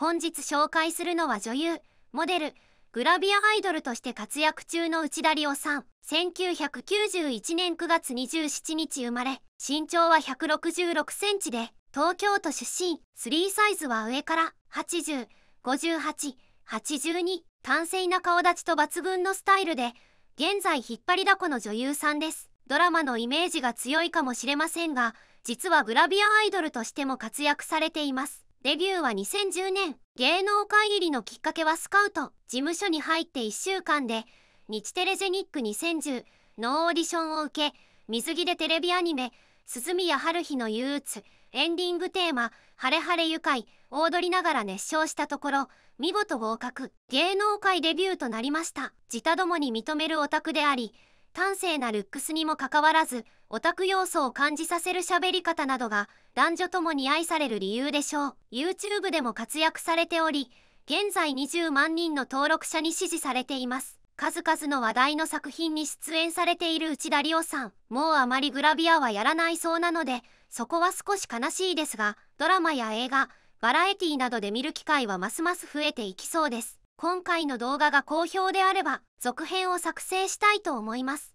本日紹介するのは女優モデルグラビアアイドルとして活躍中の内田理央さん1991年9月27日生まれ身長は166センチで東京都出身3サイズは上から805882端正な顔立ちと抜群のスタイルで現在引っ張りだこの女優さんですドラマのイメージが強いかもしれませんが実はグラビアアイドルとしても活躍されていますデビューは2010年芸能界入りのきっかけはスカウト事務所に入って1週間で日テレジェニック2010のオーディションを受け水着でテレビアニメ「鈴宮春日の憂鬱」エンディングテーマ「晴れ晴れ愉快」を踊りながら熱唱したところ見事合格芸能界デビューとなりました自他共に認めるオタクであり端正なルックスにもかかわらずオタク要素を感じさせる喋り方などが男女ともに愛される理由でしょう YouTube でも活躍されており現在20万人の登録者に支持されています数々の話題の作品に出演されている内田理央さんもうあまりグラビアはやらないそうなのでそこは少し悲しいですがドラマや映画バラエティなどで見る機会はますます増えていきそうです今回の動画が好評であれば続編を作成したいと思います